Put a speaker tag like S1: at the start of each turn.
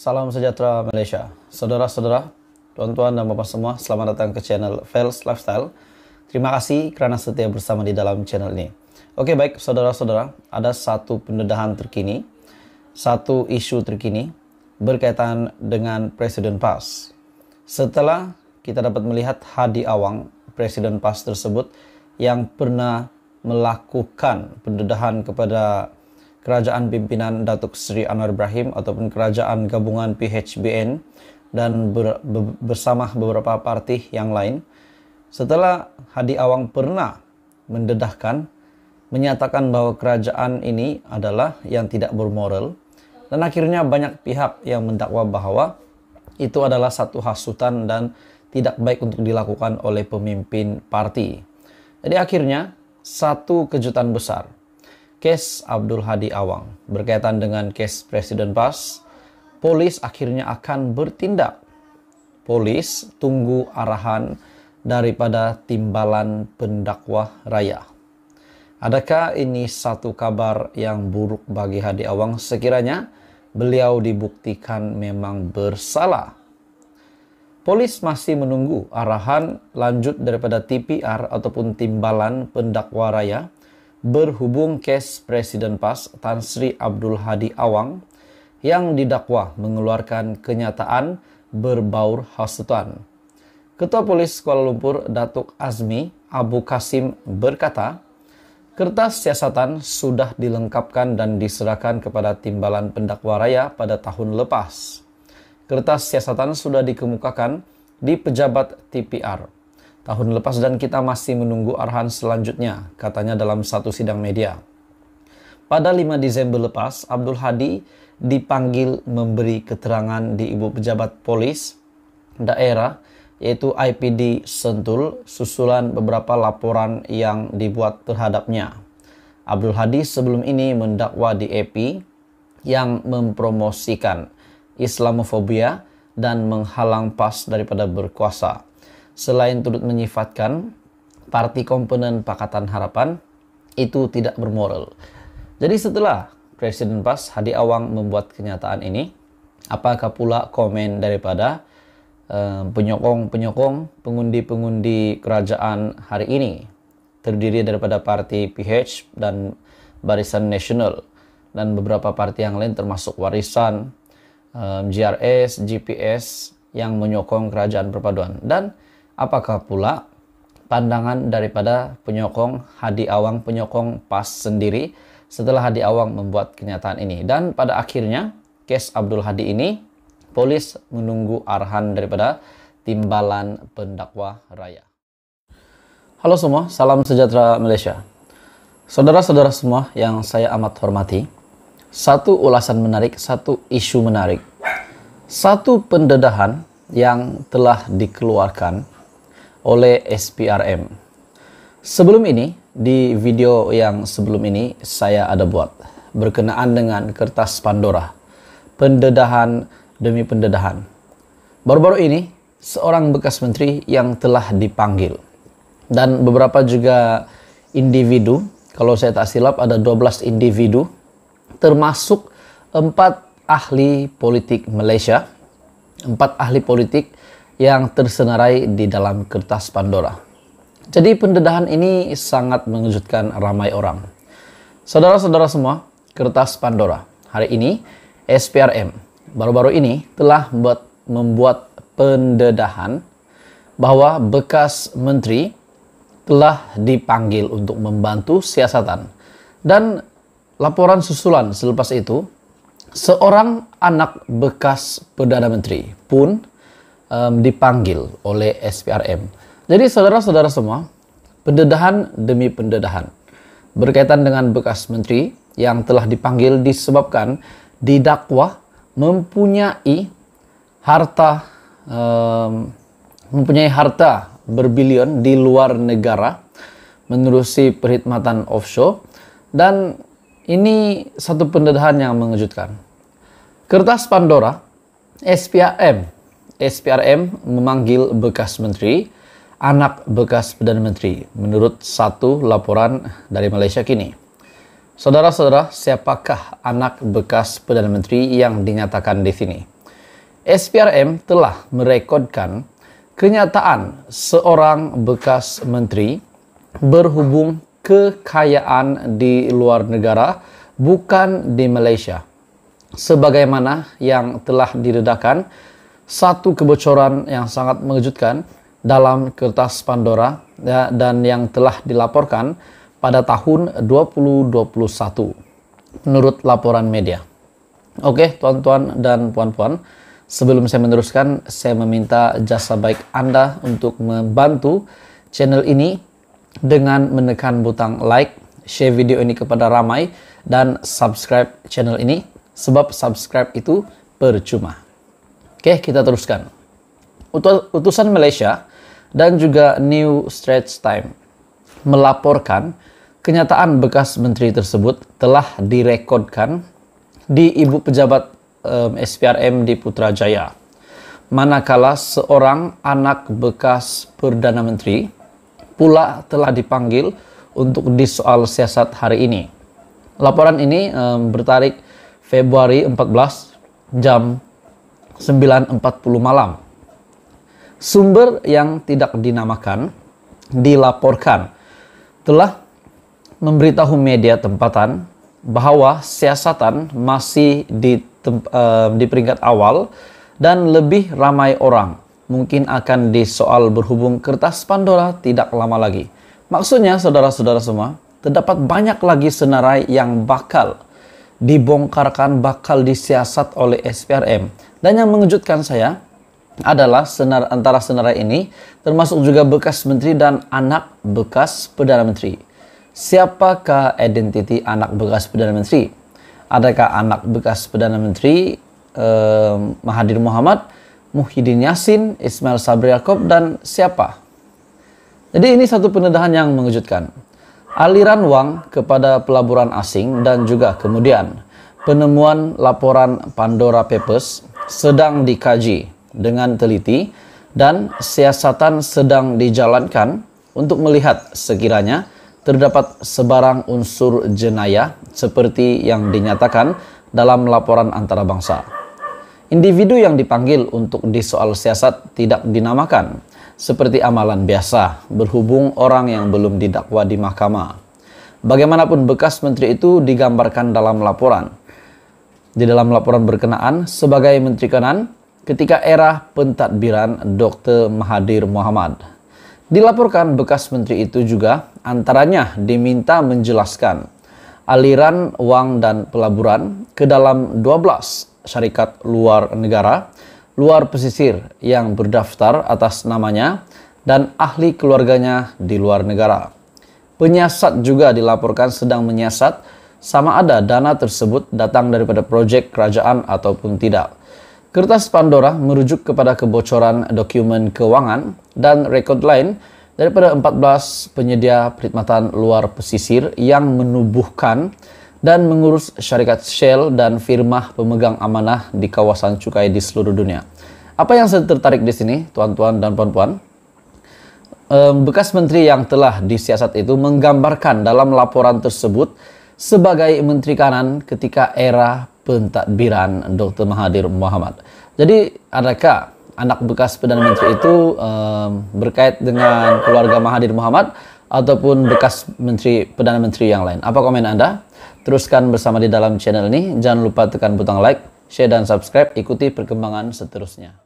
S1: Salam sejahtera Malaysia. Saudara-saudara, tuan-tuan dan bapak semua, selamat datang ke channel Fels Lifestyle. Terima kasih kerana setia bersama di dalam channel ini. Oke baik saudara-saudara, ada satu pendedahan terkini, satu isu terkini berkaitan dengan Presiden PAS. Setelah kita dapat melihat Hadi Awang, Presiden PAS tersebut yang pernah melakukan pendedahan kepada kerajaan pimpinan Datuk Sri Anwar Ibrahim ataupun kerajaan gabungan PHBN dan ber, be, bersama beberapa parti yang lain. Setelah Hadi Awang pernah mendedahkan menyatakan bahwa kerajaan ini adalah yang tidak bermoral dan akhirnya banyak pihak yang mendakwa bahwa itu adalah satu hasutan dan tidak baik untuk dilakukan oleh pemimpin parti. Jadi akhirnya satu kejutan besar Kes Abdul Hadi Awang. Berkaitan dengan kes Presiden Pas, polis akhirnya akan bertindak. Polis tunggu arahan daripada timbalan pendakwa raya. Adakah ini satu kabar yang buruk bagi Hadi Awang sekiranya beliau dibuktikan memang bersalah? Polis masih menunggu arahan lanjut daripada TPR ataupun timbalan pendakwa raya berhubung kes Presiden PAS Tan Sri Abdul Hadi Awang yang didakwa mengeluarkan kenyataan berbaur hasutan. Ketua Polis Kuala Lumpur Datuk Azmi Abu Kasim berkata, kertas siasatan sudah dilengkapkan dan diserahkan kepada Timbalan Pendakwa Raya pada tahun lepas. Kertas siasatan sudah dikemukakan di pejabat TPR tahun lepas dan kita masih menunggu arahan selanjutnya, katanya dalam satu sidang media. Pada 5 Desember lepas, Abdul Hadi dipanggil memberi keterangan di Ibu Pejabat Polis daerah yaitu IPD Sentul susulan beberapa laporan yang dibuat terhadapnya. Abdul Hadi sebelum ini mendakwa di EPI yang mempromosikan Islamofobia dan menghalang pas daripada berkuasa selain turut menyifatkan parti komponen Pakatan Harapan itu tidak bermoral. Jadi setelah Presiden Pas Hadi Awang membuat kenyataan ini, apakah pula komen daripada eh, penyokong-penyokong uh, pengundi-pengundi kerajaan hari ini terdiri daripada parti PH dan Barisan Nasional dan beberapa parti yang lain termasuk Warisan, um, eh, GRS, GPS yang menyokong kerajaan perpaduan dan Apakah pula pandangan daripada penyokong Hadi Awang, penyokong PAS sendiri setelah Hadi Awang membuat kenyataan ini? Dan pada akhirnya, kes Abdul Hadi ini, polis menunggu arahan daripada timbalan pendakwa raya. Halo semua, salam sejahtera Malaysia. Saudara-saudara semua yang saya amat hormati, satu ulasan menarik, satu isu menarik, satu pendedahan yang telah dikeluarkan oleh SPRM. Sebelum ini, di video yang sebelum ini saya ada buat berkenaan dengan kertas Pandora, pendedahan demi pendedahan. Baru-baru ini, seorang bekas menteri yang telah dipanggil dan beberapa juga individu, kalau saya tak silap ada 12 individu termasuk empat ahli politik Malaysia, empat ahli politik yang tersenarai di dalam kertas Pandora. Jadi pendedahan ini sangat mengejutkan ramai orang. Saudara-saudara semua, kertas Pandora. Hari ini, SPRM baru-baru ini telah membuat pendedahan bahwa bekas menteri telah dipanggil untuk membantu siasatan. Dan laporan susulan selepas itu, seorang anak bekas Perdana Menteri pun um, dipanggil oleh SPRM. Jadi saudara-saudara semua, pendedahan demi pendedahan berkaitan dengan bekas menteri yang telah dipanggil disebabkan didakwa mempunyai harta um, mempunyai harta berbilion di luar negara menerusi perkhidmatan offshore dan ini satu pendedahan yang mengejutkan. Kertas Pandora, SPAM SPRM memanggil bekas menteri, anak bekas Perdana Menteri, menurut satu laporan dari Malaysia kini. Saudara-saudara, siapakah anak bekas Perdana Menteri yang dinyatakan di sini? SPRM telah merekodkan kenyataan seorang bekas menteri berhubung kekayaan di luar negara, bukan di Malaysia. Sebagaimana yang telah diredakan satu kebocoran yang sangat mengejutkan dalam kertas Pandora ya, dan yang telah dilaporkan pada tahun 2021 menurut laporan media. Oke, tuan-tuan dan puan-puan, sebelum saya meneruskan, saya meminta jasa baik Anda untuk membantu channel ini dengan menekan butang like, share video ini kepada ramai, dan subscribe channel ini, sebab subscribe itu percuma. Oke, kita teruskan. Utusan Malaysia dan juga New Straits Time melaporkan kenyataan bekas menteri tersebut telah direkodkan di ibu pejabat um, SPRM di Putrajaya. Manakala seorang anak bekas Perdana Menteri pula telah dipanggil untuk disoal siasat hari ini. Laporan ini um, bertarik Februari 14 jam 9.40 malam. Sumber yang tidak dinamakan dilaporkan telah memberitahu media tempatan bahwa siasatan masih di, uh, di peringkat awal dan lebih ramai orang mungkin akan disoal berhubung kertas Pandora tidak lama lagi. Maksudnya saudara-saudara semua, terdapat banyak lagi senarai yang bakal dibongkarkan bakal disiasat oleh SPRM dan yang mengejutkan saya adalah senar, antara senarai ini termasuk juga bekas menteri dan anak bekas Perdana Menteri. Siapakah identiti anak bekas Perdana Menteri? Adakah anak bekas Perdana Menteri eh, Mahathir Muhammad, Muhyiddin Yassin, Ismail Sabri Yaakob, dan siapa? Jadi ini satu pendedahan yang mengejutkan. Aliran uang kepada pelaburan asing dan juga kemudian penemuan laporan Pandora Papers sedang dikaji dengan teliti dan siasatan sedang dijalankan untuk melihat sekiranya terdapat sebarang unsur jenayah seperti yang dinyatakan dalam laporan antara bangsa. Individu yang dipanggil untuk disoal siasat tidak dinamakan seperti amalan biasa berhubung orang yang belum didakwa di mahkamah. Bagaimanapun bekas menteri itu digambarkan dalam laporan di dalam laporan berkenaan sebagai Menteri Kanan ketika era pentadbiran Dr. Mahathir Muhammad. Dilaporkan bekas menteri itu juga antaranya diminta menjelaskan aliran uang dan pelaburan ke dalam 12 syarikat luar negara, luar pesisir yang berdaftar atas namanya dan ahli keluarganya di luar negara. Penyiasat juga dilaporkan sedang menyiasat sama ada dana tersebut datang daripada projek kerajaan ataupun tidak. Kertas Pandora merujuk kepada kebocoran dokumen keuangan dan rekod lain daripada 14 penyedia perkhidmatan luar pesisir yang menubuhkan dan mengurus syarikat Shell dan firma pemegang amanah di kawasan cukai di seluruh dunia. Apa yang saya tertarik di sini, tuan-tuan dan puan-puan? Bekas menteri yang telah disiasat itu menggambarkan dalam laporan tersebut sebagai menteri kanan ketika era pentadbiran Dr. Mahathir Muhammad. Jadi adakah anak bekas Perdana Menteri itu um, berkait dengan keluarga Mahathir Muhammad ataupun bekas Menteri Perdana Menteri yang lain? Apa komen Anda? Teruskan bersama di dalam channel ini. Jangan lupa tekan butang like, share, dan subscribe. Ikuti perkembangan seterusnya.